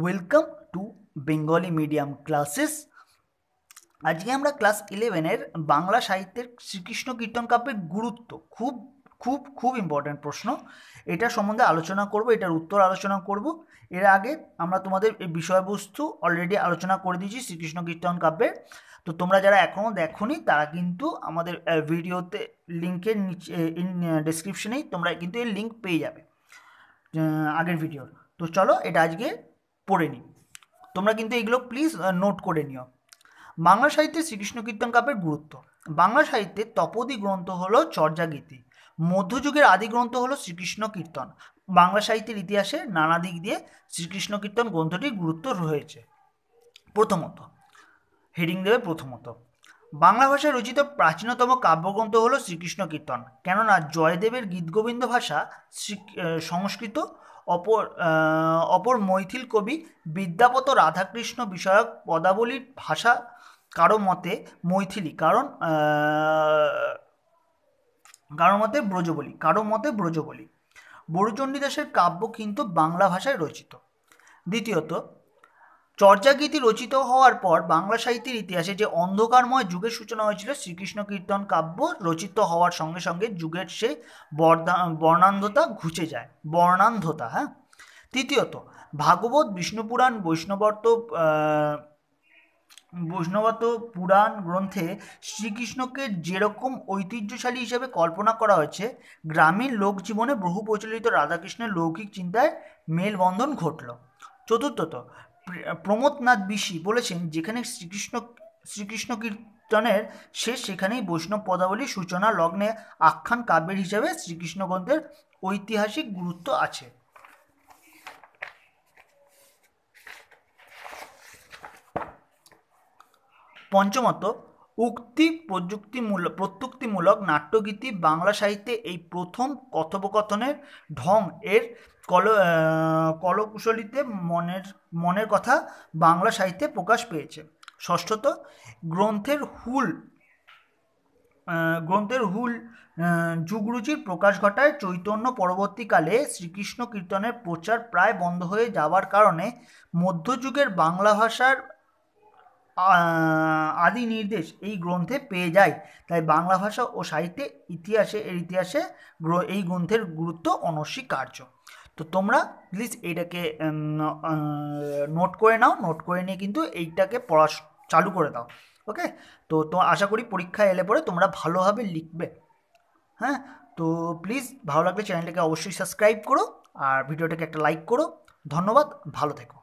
welcome to Bengali medium classes আজকে আমরা class ইলেভেনের বাংলা সাহিত্যের শ্রীকৃষ্ণ কীর্তন কাব্যের গুরুত্ব খুব খুব খুব ইম্পর্ট্যান্ট প্রশ্ন এটা সম্বন্ধে আলোচনা করব এটার উত্তর আলোচনা করব এর আগে আমরা তোমাদের এই বিষয়বস্তু অলরেডি আলোচনা করে দিয়েছি শ্রীকৃষ্ণ কীর্তন কাব্যের তো তোমরা যারা এখনও দেখোনি তারা কিন্তু আমাদের ভিডিওতে লিঙ্কের নিচে ইন ডেসক্রিপশনেই তোমরা কিন্তু এই লিঙ্ক পেয়ে যাবে আগের ভিডিওর তো চলো এটা আজকে পড়ে নিই তোমরা কিন্তু এগুলো প্লিজ নোট করে নিও বাংলা সাহিত্যে শ্রীকৃষ্ণ কীর্তন কাব্যের গুরুত্ব বাংলা সাহিত্যে তপদী গ্রন্থ হলো চর্যাগীতি মধ্যযুগের আদি গ্রন্থ হলো শ্রীকৃষ্ণ কীর্তন বাংলা সাহিত্যের ইতিহাসে নানা দিক দিয়ে শ্রীকৃষ্ণ কীর্তন গ্রন্থটির গুরুত্ব রয়েছে প্রথমত হেডিং দেবে প্রথমত বাংলা ভাষায় রচিত প্রাচীনতম কাব্যগ্রন্থ হলো শ্রীকৃষ্ণ কীর্তন কেননা জয়দেবের গীতগোবিন্দ ভাষা সংস্কৃত অপর অপর মৈথিল কবি বিদ্যাপত রাধাকৃষ্ণ বিষয়ক পদাবলীর ভাষা কারো মতে মৈথিলি কারণ কারো মতে ব্রজবলি কারো মতে ব্রজবলি বরুচণ্ডী দাসের কাব্য কিন্তু বাংলা ভাষায় রচিত দ্বিতীয়ত চর্যাগীতি রচিত হওয়ার পর বাংলা সাহিত্যের ইতিহাসে যে অন্ধকারময় যুগের সূচনা হয়েছিল শ্রীকৃষ্ণ কীর্তন কাব্য রচিত হওয়ার সঙ্গে সঙ্গে যুগের সে বর্ণান্ধতা ঘুচে যায় বর্ণান্ধতা হ্যাঁ তৃতীয়ত ভাগবত বিষ্ণুপুরাণ বৈষ্ণবর্ত বৈষ্ণবত পুরাণ গ্রন্থে শ্রীকৃষ্ণকে যেরকম ঐতিহ্যশালী হিসেবে কল্পনা করা হয়েছে গ্রামীণ লোক জীবনে বহু প্রচলিত রাধাকৃষ্ণের লৌকিক চিন্তায় মেলবন্ধন ঘটল চতুর্থত প্রমোদনাথ বিশি বলেছেন যেখানে শ্রীকৃষ্ণ শ্রীকৃষ্ণ কীর্তনের শেষ সেখানেই বৈষ্ণব পদাবলীর সূচনা লগ্নে আখ্যান কাব্যের হিসাবে শ্রীকৃষ্ণ গ্রন্থের ঐতিহাসিক গুরুত্ব আছে পঞ্চমত উক্তি প্রযুক্তিমূলক প্রত্যুক্তিমূলক নাট্যগীতি বাংলা সাহিত্যে এই প্রথম কথোপকথনের ঢং এর কল কলকুশলীতে মনের মনের কথা বাংলা সাহিত্যে প্রকাশ পেয়েছে ষষ্ঠত গ্রন্থের হুল গ্রন্থের হুল যুগরুচির প্রকাশ ঘটায় চৈতন্য পরবর্তীকালে শ্রীকৃষ্ণ কীর্তনের প্রচার প্রায় বন্ধ হয়ে যাওয়ার কারণে মধ্যযুগের বাংলা ভাষার আদি নির্দেশ এই গ্রন্থে পেয়ে যায় তাই বাংলা ভাষা ও সাহিত্যে ইতিহাসে এর ইতিহাসে এই গ্রন্থের গুরুত্ব অনস্বীকার্য তো তোমরা প্লিজ এটাকে নোট করে নাও নোট করে নিয়ে কিন্তু এইটাকে পড়া চালু করে দাও ওকে তো তো আশা করি পরীক্ষা এলে পরে তোমরা ভালোভাবে লিখবে হ্যাঁ তো প্লিজ ভালো লাগলে চ্যানেলটাকে অবশ্যই সাবস্ক্রাইব করো আর ভিডিওটাকে একটা লাইক করো ধন্যবাদ ভালো থেকো